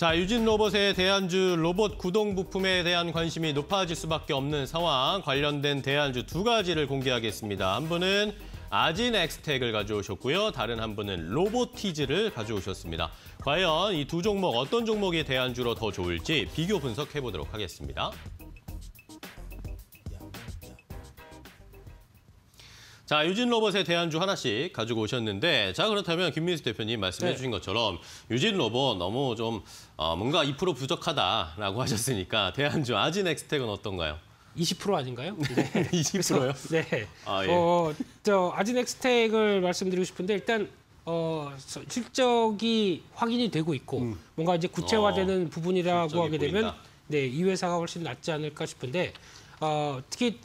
자, 유진 로봇의 대한주 로봇 구동 부품에 대한 관심이 높아질 수밖에 없는 상황 관련된 대안주두 가지를 공개하겠습니다. 한 분은 아진 엑스텍을 가져오셨고요. 다른 한 분은 로보티즈를 가져오셨습니다. 과연 이 두 종목 어떤 종목이 대안주로 더 좋을지 비교 분석해보도록 하겠습니다. 자, 유진 로봇에 대한 주 하나씩 가지고 오셨는데 자, 그렇다면 김민수 대표님 말씀해 네. 주신 것처럼 유진 로봇 너무 좀 어, 뭔가 2% 부족하다라고 하셨으니까 대한주 아진엑스텍은 어떤가요? 20% 아닌가요? 네. 20%요? 네. 아, 예. 어, 저아진엑스텍을 말씀드리고 싶은데 일단 어, 실적이 확인이 되고 있고 음. 뭔가 이제 구체화되는 어, 부분이라고 하게 보인다. 되면 네, 이 회사가 훨씬 낫지 않을까 싶은데 어, 특히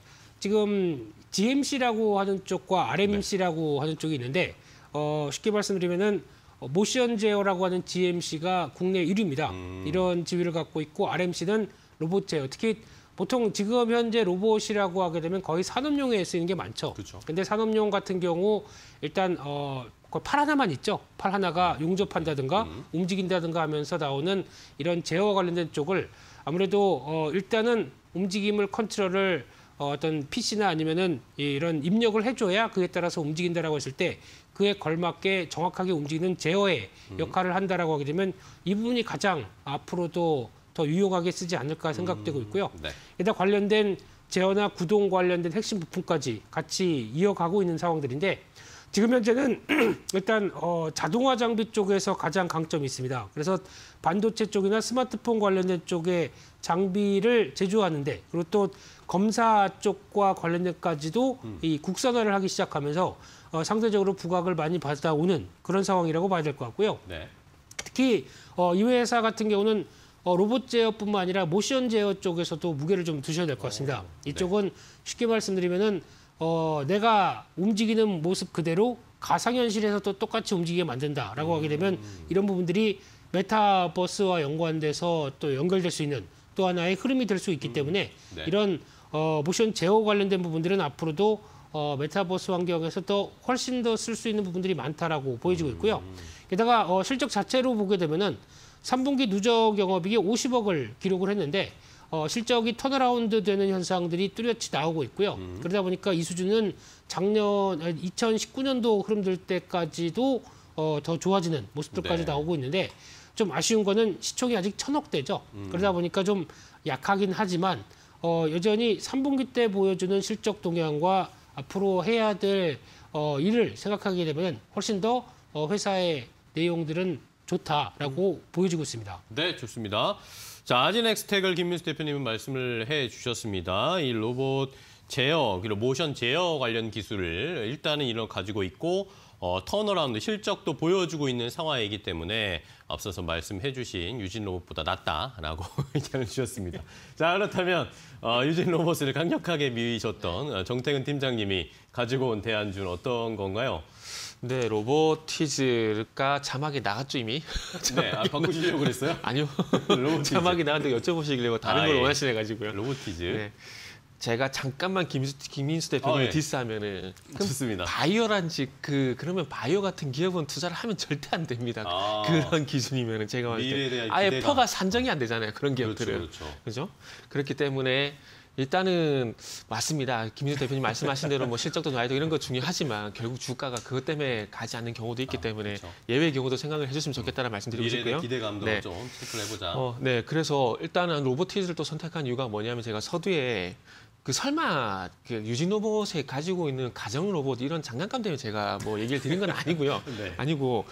지금 GMC라고 하는 쪽과 RMC라고 네. 하는 쪽이 있는데 어, 쉽게 말씀드리면은 어, 모션 제어라고 하는 GMC가 국내 1위입니다. 음. 이런 지위를 갖고 있고 RMC는 로봇 제어. 특히 보통 지금 현재 로봇이라고 하게 되면 거의 산업용에 쓰이는 게 많죠. 그쵸. 근데 산업용 같은 경우 일단 어, 팔 하나만 있죠. 팔 하나가 음. 용접한다든가 음. 움직인다든가 하면서 나오는 이런 제어와 관련된 쪽을 아무래도 어, 일단은 움직임을 컨트롤을 어, 어떤 PC나 아니면은 이런 입력을 해줘야 그에 따라서 움직인다라고 했을 때 그에 걸맞게 정확하게 움직이는 제어의 음. 역할을 한다라고 하게 되면 이 부분이 가장 앞으로도 더 유용하게 쓰지 않을까 생각되고 음, 있고요. 음, 네. 일단 관련된 제어나 구동 관련된 핵심 부품까지 같이 이어가고 있는 상황들인데 지금 현재는 일단 어, 자동화 장비 쪽에서 가장 강점이 있습니다. 그래서 반도체 쪽이나 스마트폰 관련된 쪽에 장비를 제조하는데 그리고 또 검사 쪽과 관련된까지도 음. 이 국산화를 하기 시작하면서 어, 상대적으로 부각을 많이 받아오는 그런 상황이라고 봐야 될 것 같고요. 네. 특히 어, 이 회사 같은 경우는 어, 로봇 제어뿐만 아니라 모션 제어 쪽에서도 무게를 좀 두셔야 될 것 같습니다. 어, 네. 이쪽은 쉽게 말씀드리면은 어, 내가 움직이는 모습 그대로 가상현실에서도 똑같이 움직이게 만든다라고 하게 되면 음. 이런 부분들이 메타버스와 연관돼서 또 연결될 수 있는 또 하나의 흐름이 될 수 있기 음. 때문에 음. 네. 이런 어, 모션 제어 관련된 부분들은 앞으로도 어, 메타버스 환경에서 또 훨씬 더 쓸 수 있는 부분들이 많다라고 보여지고 음. 있고요. 게다가 어, 실적 자체로 보게 되면은 3분기 누적 영업이익이 50억을 기록을 했는데 어, 실적이 턴어라운드 되는 현상들이 뚜렷이 나오고 있고요. 음. 그러다 보니까 이 수준은 작년 2019년도 흐름들 때까지도 어, 더 좋아지는 모습들까지 네. 나오고 있는데 좀 아쉬운 거는 시총이 아직 천억대죠. 음. 그러다 보니까 좀 약하긴 하지만 어, 여전히 3분기 때 보여주는 실적 동향과 앞으로 해야 될 어, 일을 생각하게 되면 훨씬 더 어, 회사의 내용들은 좋다라고 음. 보여지고 있습니다. 네, 좋습니다. 자, 아진엑스텍을 김민수 대표님은 말씀을 해주셨습니다. 이 로봇 제어, 그리고 모션 제어 관련 기술을 일단은 이런 가지고 있고 어, 턴어라운드 실적도 보여주고 있는 상황이기 때문에 앞서서 말씀해 주신 유진 로봇보다 낫다라고 의견을 주셨습니다. 자 그렇다면 어, 유진 로봇을 강력하게 미셨던 어, 정태근 팀장님이 가지고 온 대안준 어떤 건가요? 네, 로보티즈가 자막이 나갔죠 이미. 네, 아, 바꾸시려고 그랬어요? 아니요. 로보티즈. 자막이 나갔는데 여쭤보시길래 다른 아, 걸 예. 원하시네 가지고요. 로보티즈. 네. 제가 잠깐만 김수, 김민수 대표님 어, 아, 예. 디스하면은 그 좋습니다. 바이어란 즉그 그러면 바이오 같은 기업은 투자를 하면 절대 안 됩니다. 아, 그런 기준이면은 제가 봤을 때 아예 기대가. 퍼가 산정이 안 되잖아요. 그런 기업들은 그렇죠, 그렇죠. 그렇죠? 그렇기 때문에 일단은 맞습니다. 김민수 대표님 말씀하신 대로 뭐 실적도 나이도 이런 거 중요하지만 결국 주가가 그것 때문에 가지 않는 경우도 있기 아, 때문에 아, 그렇죠. 예외 경우도 생각을 해주시면 좋겠다는 말씀드리고 싶고요. 기대감도 네. 좀 체크를 해보자. 어, 네, 그래서 일단은 로보티스를또 선택한 이유가 뭐냐면 제가 서두에 그 설마 그 유진 로봇에 가지고 있는 가정 로봇 이런 장난감 때문에 제가 뭐 얘기를 드린 건 아니고요. 네. 아니고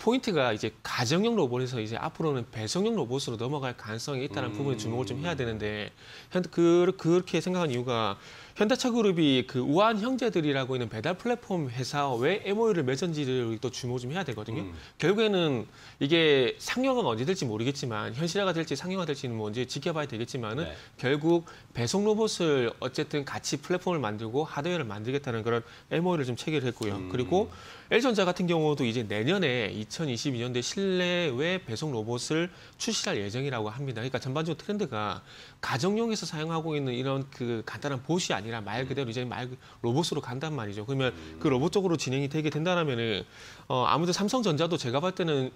포인트가 이제 가정용 로봇에서 이제 앞으로는 배송용 로봇으로 넘어갈 가능성이 있다는 음. 부분에 주목을 좀 해야 되는데 현 그, 그렇게 생각한 이유가 현대차그룹이 그 우한 형제들이라고 있는 배달 플랫폼 회사 왜 MOU를 맺은지를 또 주목 좀 해야 되거든요. 음. 결국에는 이게 상용은 언제 될지 모르겠지만 현실화가 될지 상용화 될지는 뭔지 뭐 지켜봐야 되겠지만은 네. 결국 배송 로봇을 어쨌든 같이 플랫폼을 만들고 하드웨어를 만들겠다는 그런 MOU를 좀 체결했고요. 음. 그리고 l 전자 같은 경우도 이제 내년에 2022년대 실내외 배송 로봇을 출시할 예정이라고 합니다. 그러니까 전반적으로 트렌드가 가정용에서 사용하고 있는 이런 그 간단한 보시 아니 아니라 말 음. 그대로 이제 말 그 로봇으로 간단 말이죠. 그러면 그 음. 로봇 쪽으로 진행이 되게 된다라면은 어, 아무튼 삼성전자도 제가 봤을 때는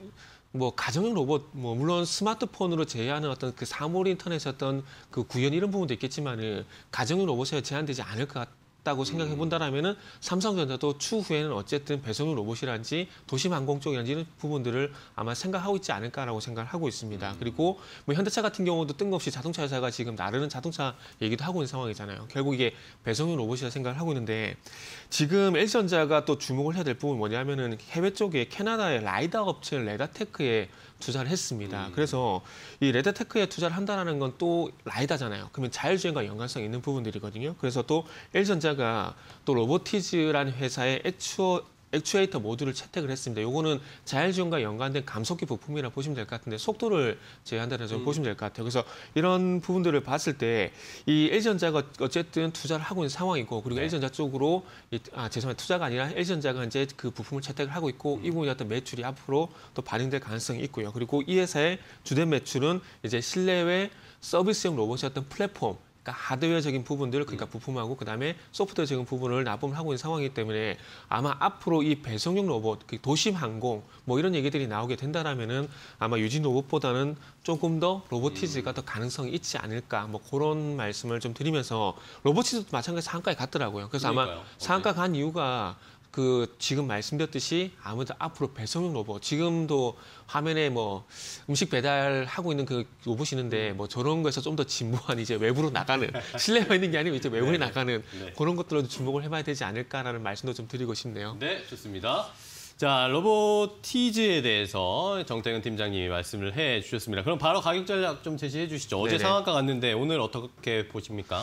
뭐 가정용 로봇 뭐 물론 스마트폰으로 제외하는 어떤 그 사물 인터넷의 어떤 그 구현 이런 부분도 있겠지만은 가정용 로봇에 제한되지 않을 것 같아요. 다고 생각해 본다라면은 삼성전자도 추후에는 어쨌든 배송용 로봇이란지 도심항공 쪽이란지 이런 부분들을 아마 생각하고 있지 않을까라고 생각을 하고 있습니다. 음. 그리고 뭐 현대차 같은 경우도 뜬금없이 자동차 회사가 지금 나르는 자동차 얘기도 하고 있는 상황이잖아요. 결국 이게 배송용 로봇이라 생각을 하고 있는데 지금 l 전자가또 주목을 해야 될 부분이 뭐냐면은 해외 쪽에 캐나다의 라이다 업체인 레다테크에 투자를 했습니다. 음. 그래서 이 레드테크에 투자를 한다는 건 또 라이다잖아요. 그러면 자율주행과 연관성이 있는 부분들이거든요. 그래서 또 L전자가 또 로보티즈라는 회사의 애초 액추에이터 모듈을 채택을 했습니다. 요거는 자율지원과 연관된 감속기 부품이라 보시면 될 것 같은데 속도를 제한한다는 점 음. 보시면 될 것 같아요. 그래서 이런 부분들을 봤을 때이 LG전자가 어쨌든 투자를 하고 있는 상황이고 그리고 네. l 전자 쪽으로 이, 아 죄송합니다. 투자가 아니라 LG전자가 이제 그 부품을 채택을 하고 있고 음. 이부분에 어떤 매출이 앞으로 또 반영될 가능성이 있고요. 그리고 이 회사의 주된 매출은 이제 실내외 서비스형 로봇이었던 플랫폼 그러니까 하드웨어적인 부분들, 그러니까 부품하고 그다음에 소프트웨어적인 부분을 납품을 하고 있는 상황이기 때문에 아마 앞으로 이 배송용 로봇, 그 도심 항공 뭐 이런 얘기들이 나오게 된다라면은 아마 유진 로봇보다는 조금 더 로보티즈가 음. 더 가능성이 있지 않을까 뭐 그런 말씀을 좀 드리면서 로보티즈도 마찬가지 상한가에 갔더라고요. 그래서 그러니까요. 아마 상한가 간 이유가 그 지금 말씀드렸듯이 아무래도 앞으로 배송용 로봇 지금도 화면에 뭐 음식 배달하고 있는 그 로봇이 있는데 음. 뭐 저런 거에서 좀 더 진보한 이제 외부로 나가는 실내만 있는 게 아니고 이제 외부에 네, 네. 나가는 네. 그런 것들로도 주목을 해봐야 되지 않을까라는 말씀도 좀 드리고 싶네요. 네, 좋습니다. 자, 로보티즈에 대해서 정태근 팀장님이 말씀을 해 주셨습니다. 그럼 바로 가격 전략 좀 제시해 주시죠. 어제 네네. 상한가 갔는데 오늘 어떻게 보십니까?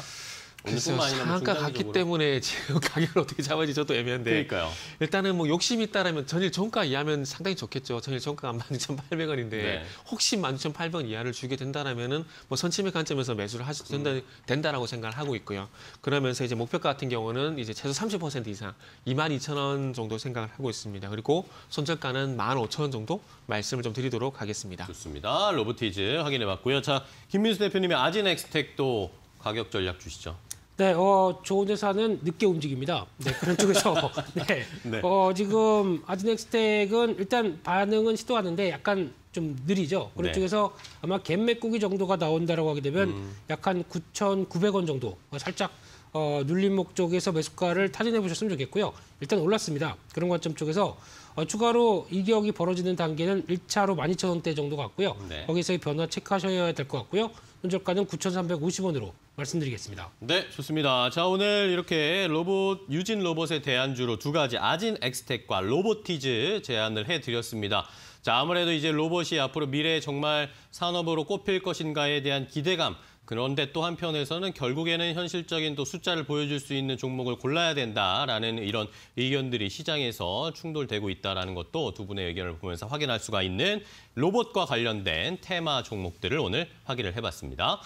글쎄요, 상한가 같기 때문에 지금 가격을 어떻게 잡아야지 저도 애매한데. 그러니까요. 일단은 뭐 욕심이 있다라면 전일 정가 이하면 상당히 좋겠죠. 전일 정가가 12,800원인데 네. 혹시 12,800원 이하를 주게 된다라면은 뭐 선침의 관점에서 매수를 하셔도 음. 된다, 음. 된다라고 생각을 하고 있고요. 그러면서 이제 목표가 같은 경우는 이제 최소 30% 이상 22,000원 정도 생각을 하고 있습니다. 그리고 손절가는 15,000원 정도 말씀을 좀 드리도록 하겠습니다. 좋습니다. 로보티즈 확인해 봤고요. 자, 김민수 대표님의 아진엑스텍도 가격 전략 주시죠. 네, 어, 좋은 회사는 늦게 움직입니다. 네, 그런 쪽에서. 네. 네. 어, 지금 아즈넥스텍은 일단 반응은 시도하는데 약간 좀 느리죠. 그런 네. 쪽에서 아마 갭매꾸기 정도가 나온다라고 하게 되면 음. 약한 9,900원 정도 어, 살짝 어, 눌림목 쪽에서 매수가를 타진해 보셨으면 좋겠고요. 일단 올랐습니다. 그런 관점 쪽에서 어, 추가로 이격이 벌어지는 단계는 1차로 12,000원대 정도 같고요. 네. 거기서의 변화 체크하셔야 될 것 같고요. 현재가는 9,350원으로 말씀드리겠습니다. 네, 좋습니다. 자, 오늘 이렇게 로봇, 유진 로봇에 대한 주로 두 가지 아진 엑스텍과 로보티즈 제안을 해드렸습니다. 자, 아무래도 이제 로봇이 앞으로 미래에 정말 산업으로 꼽힐 것인가에 대한 기대감, 그런데 또 한편에서는 결국에는 현실적인 또 숫자를 보여줄 수 있는 종목을 골라야 된다라는 이런 의견들이 시장에서 충돌되고 있다는 것도 두 분의 의견을 보면서 확인할 수가 있는 로봇과 관련된 테마 종목들을 오늘 확인을 해봤습니다.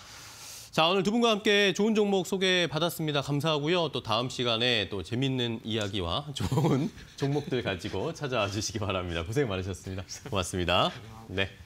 자, 오늘 두 분과 함께 좋은 종목 소개 받았습니다. 감사하고요. 또 다음 시간에 또 재밌는 이야기와 좋은 종목들 가지고 찾아와 주시기 바랍니다. 고생 많으셨습니다. 고맙습니다. 네.